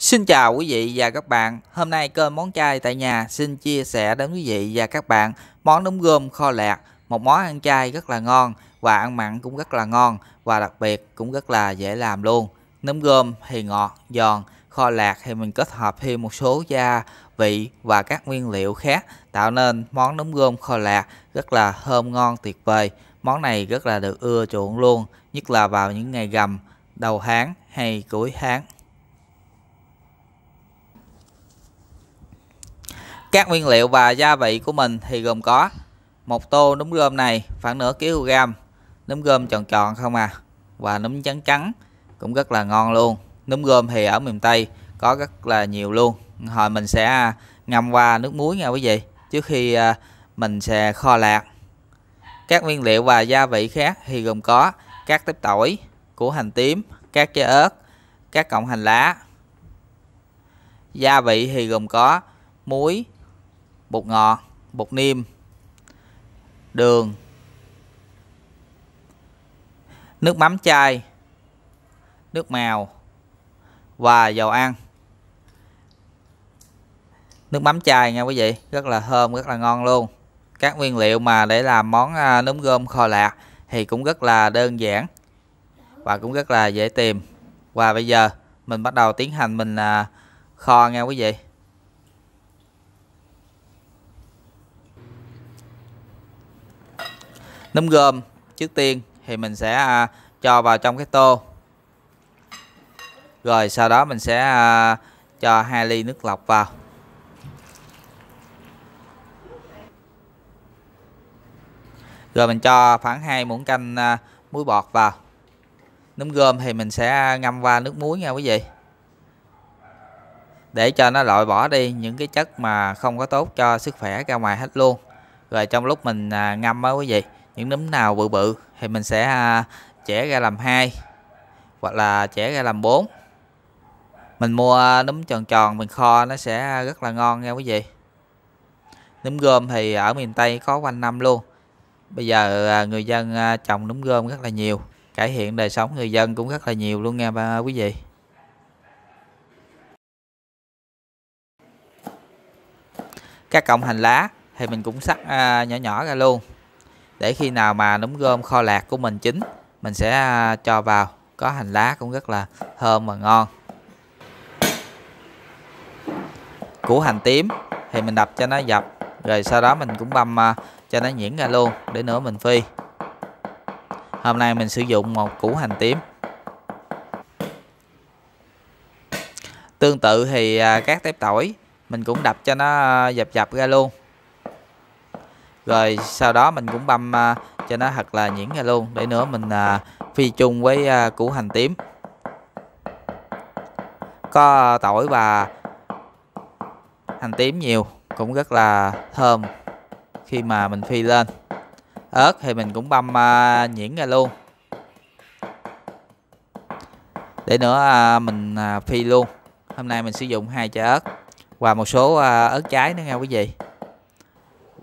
Xin chào quý vị và các bạn. Hôm nay kênh món chay tại nhà xin chia sẻ đến quý vị và các bạn món nấm gom kho lẹt, một món ăn chay rất là ngon và ăn mặn cũng rất là ngon và đặc biệt cũng rất là dễ làm luôn. Nấm gom thì ngọt, giòn, kho lạc thì mình kết hợp thêm một số gia vị và các nguyên liệu khác tạo nên món nấm gom kho lạc rất là thơm ngon tuyệt vời. Món này rất là được ưa chuộng luôn, nhất là vào những ngày gầm, đầu tháng hay cuối tháng. Các nguyên liệu và gia vị của mình thì gồm có một tô nấm gom này khoảng nửa kg nấm gom tròn tròn không à và nấm trắng trắng cũng rất là ngon luôn nấm gom thì ở miền Tây có rất là nhiều luôn hồi mình sẽ à, ngâm qua nước muối nha quý vị trước khi à, mình sẽ kho lạc các nguyên liệu và gia vị khác thì gồm có các tép tỏi củ hành tím các trái ớt các cọng hành lá gia vị thì gồm có muối bột ngọt bột niêm đường nước mắm chai nước màu và dầu ăn nước mắm chai nha quý vị rất là thơm rất là ngon luôn các nguyên liệu mà để làm món à, nấm gom kho lạc thì cũng rất là đơn giản và cũng rất là dễ tìm và bây giờ mình bắt đầu tiến hành mình à, kho nha quý vị Nấm gom trước tiên thì mình sẽ à, cho vào trong cái tô. Rồi sau đó mình sẽ à, cho hai ly nước lọc vào. Rồi mình cho khoảng 2 muỗng canh à, muối bọt vào. Nấm gom thì mình sẽ ngâm qua nước muối nha quý vị. Để cho nó loại bỏ đi những cái chất mà không có tốt cho sức khỏe ra ngoài hết luôn. Rồi trong lúc mình ngâm á quý vị những nấm nào bự bự thì mình sẽ à, chẻ ra làm hai hoặc là chẻ ra làm 4 mình mua nấm tròn tròn mình kho nó sẽ rất là ngon nha quý vị nấm gom thì ở miền Tây có quanh năm luôn bây giờ à, người dân à, trồng nấm gom rất là nhiều cải thiện đời sống người dân cũng rất là nhiều luôn nha ba quý vị các cọng hành lá thì mình cũng sắc nhỏ nhỏ ra luôn để khi nào mà núm gom kho lạc của mình chín mình sẽ à, cho vào có hành lá cũng rất là thơm và ngon củ hành tím thì mình đập cho nó dập rồi sau đó mình cũng băm à, cho nó nhuyễn ra luôn để nữa mình phi hôm nay mình sử dụng một củ hành tím tương tự thì à, các tép tỏi mình cũng đập cho nó dập dập ra luôn rồi sau đó mình cũng băm à, cho nó thật là nhuyễn ra luôn để nữa mình à, phi chung với à, củ hành tím có tỏi và hành tím nhiều cũng rất là thơm khi mà mình phi lên ớt thì mình cũng băm à, nhuyễn ra luôn để nữa à, mình à, phi luôn hôm nay mình sử dụng hai trái ớt và một số à, ớt trái nữa nha quý vị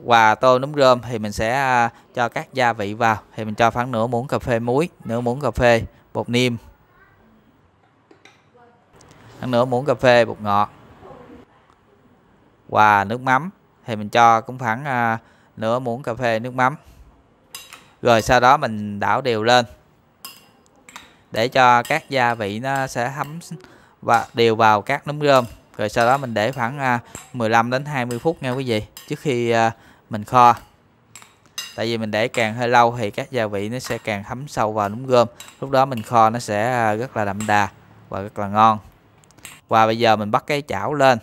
và tô nấm rơm thì mình sẽ à, cho các gia vị vào thì mình cho khoảng nửa muỗng cà phê muối nửa muỗng cà phê bột niêm khoảng nửa muỗng cà phê bột ngọt và nước mắm thì mình cho cũng khoảng à, nửa muỗng cà phê nước mắm rồi sau đó mình đảo đều lên để cho các gia vị nó sẽ thấm và đều vào các nấm rơm rồi sau đó mình để khoảng 15 à, đến 20 phút nha quý vị trước khi mình kho tại vì mình để càng hơi lâu thì các gia vị nó sẽ càng thấm sâu vào núm gom lúc đó mình kho nó sẽ à, rất là đậm đà và rất là ngon và bây giờ mình bắt cái chảo lên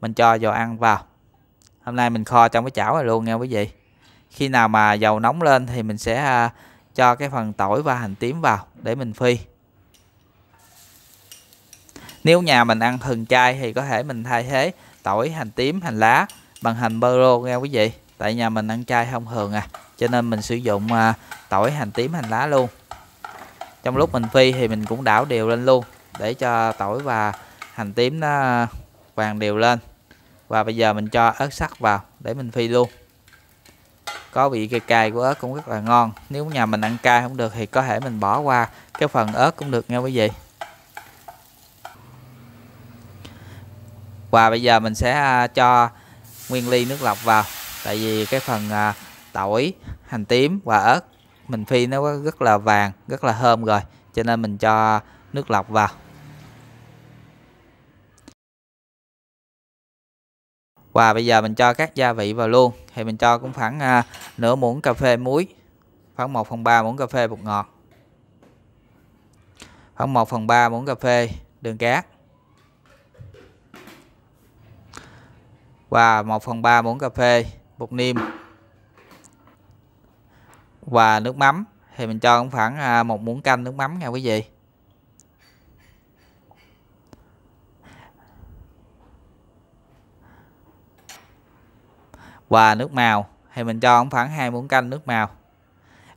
mình cho dầu ăn vào hôm nay mình kho trong cái chảo này luôn nha quý vị khi nào mà dầu nóng lên thì mình sẽ à, cho cái phần tỏi và hành tím vào để mình phi nếu nhà mình ăn thường chay thì có thể mình thay thế tỏi hành tím hành lá bằng hành bơ nghe quý vị tại nhà mình ăn chay không thường à cho nên mình sử dụng à, tỏi hành tím hành lá luôn trong lúc mình phi thì mình cũng đảo đều lên luôn để cho tỏi và hành tím nó vàng đều lên và bây giờ mình cho ớt sắc vào để mình phi luôn có vị cay cay của ớt cũng rất là ngon nếu nhà mình ăn cay không được thì có thể mình bỏ qua cái phần ớt cũng được nha quý vị và bây giờ mình sẽ à, cho nguyên ly nước lọc vào tại vì cái phần à, tỏi hành tím và ớt mình phi nó rất là vàng rất là thơm rồi cho nên mình cho nước lọc vào và bây giờ mình cho các gia vị vào luôn thì mình cho cũng khoảng à, nửa muỗng cà phê muối khoảng 1 phần 3 muỗng cà phê bột ngọt khoảng 1 phần 3 muỗng cà phê đường cát và 1 phần 3 muỗng cà phê bột niêm và nước mắm thì mình cho cũng khoảng à, một muỗng canh nước mắm nha quý vị và nước màu thì mình cho khoảng hai muỗng canh nước màu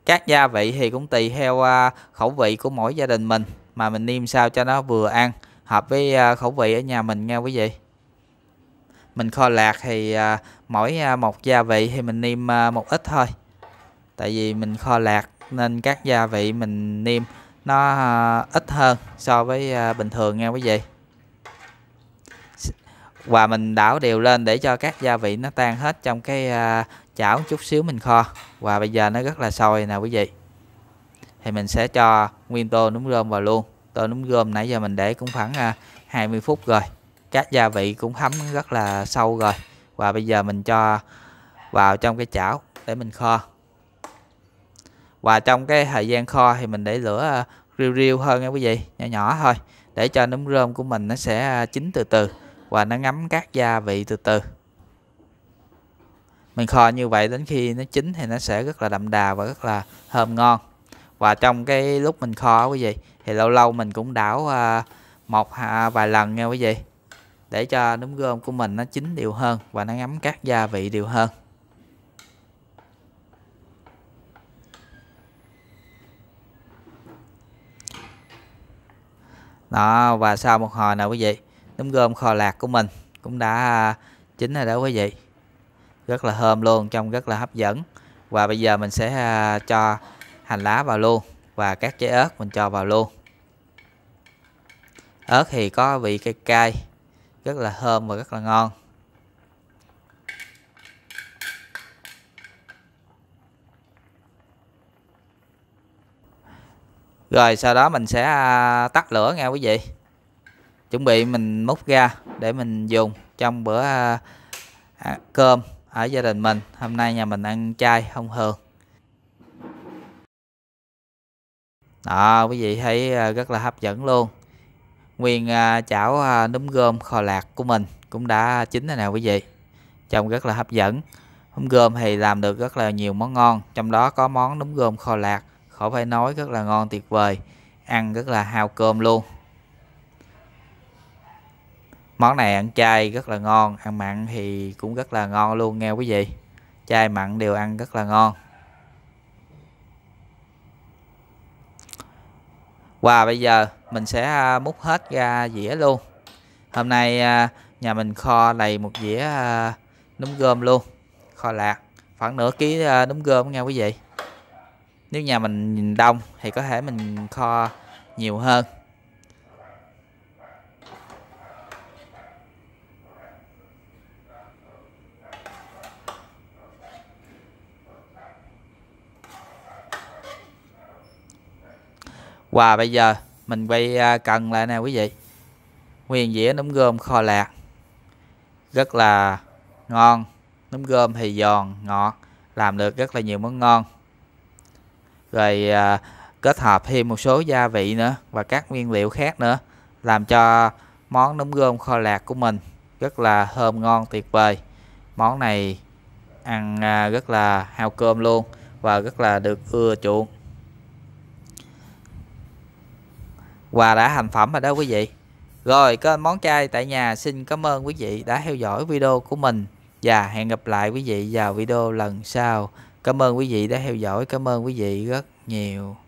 các gia vị thì cũng tùy theo à, khẩu vị của mỗi gia đình mình mà mình niêm sao cho nó vừa ăn hợp với à, khẩu vị ở nhà mình nha quý vị mình kho lạc thì à, mỗi à, một gia vị thì mình nêm à, một ít thôi tại vì mình kho lạc nên các gia vị mình nêm nó ít hơn so với bình thường nha quý vị và mình đảo đều lên để cho các gia vị nó tan hết trong cái chảo chút xíu mình kho và bây giờ nó rất là sôi nè quý vị thì mình sẽ cho nguyên tô núng rơm vào luôn tô núng rơm nãy giờ mình để cũng khoảng 20 phút rồi các gia vị cũng hấm rất là sâu rồi và bây giờ mình cho vào trong cái chảo để mình kho và trong cái thời gian kho thì mình để lửa ờ, riêu riêu hơn nha quý vị nhỏ nhỏ thôi để cho nấm rơm của mình nó sẽ ờ, chín từ từ và nó ngấm các gia vị từ từ mình kho như vậy đến khi nó chín thì nó sẽ rất là đậm đà và rất là thơm ngon và trong cái lúc mình kho quý vị thì lâu lâu mình cũng đảo ờ, một vài lần nha quý vị để cho nấm gom của mình nó chín đều hơn và nó ngấm các gia vị đều hơn đó và sau một hồi nào quý vị nấm gom kho lạc của mình cũng đã à, chín rồi đó quý vị rất là thơm luôn trông rất là hấp dẫn và bây giờ mình sẽ à, cho hành lá vào luôn và các trái ớt mình cho vào luôn ớt thì có vị cay cay rất là thơm và rất là ngon rồi sau đó mình sẽ à, tắt lửa nha quý vị chuẩn bị mình múc ra để mình dùng trong bữa à, à, cơm ở gia đình mình hôm nay nhà mình ăn chay không thường đó quý vị thấy rất là hấp dẫn luôn nguyên à, chảo à, núm gom kho lạc của mình cũng đã chín rồi nè quý vị trông rất là hấp dẫn núm gom thì làm được rất là nhiều món ngon trong đó có món núm gom kho lạc khỏi phải nói rất là ngon tuyệt vời ăn rất là hao cơm luôn món này ăn chay rất là ngon ăn mặn thì cũng rất là ngon luôn nghe quý vị chay mặn đều ăn rất là ngon và bây giờ mình sẽ à, múc hết ra dĩa luôn hôm nay à, nhà mình kho đầy một dĩa à, nấm gom luôn kho lạc khoảng nửa ký nấm gom nha quý vị nếu nhà mình đông thì có thể mình kho nhiều hơn và bây giờ mình quay à, cần lại nè quý vị nguyên dĩa nấm gơm kho lạc rất là ngon nấm gơm thì giòn ngọt làm được rất là nhiều món ngon rồi à, kết hợp thêm một số gia vị nữa và các nguyên liệu khác nữa làm cho món nấm gơm kho lạc của mình rất là thơm ngon tuyệt vời món này ăn à, rất là hao cơm luôn và rất là được ưa chuộng quà đã thành phẩm rồi đó quý vị rồi kênh món chay tại nhà xin cảm ơn quý vị đã theo dõi video của mình và hẹn gặp lại quý vị vào video lần sau cảm ơn quý vị đã theo dõi cảm ơn quý vị rất nhiều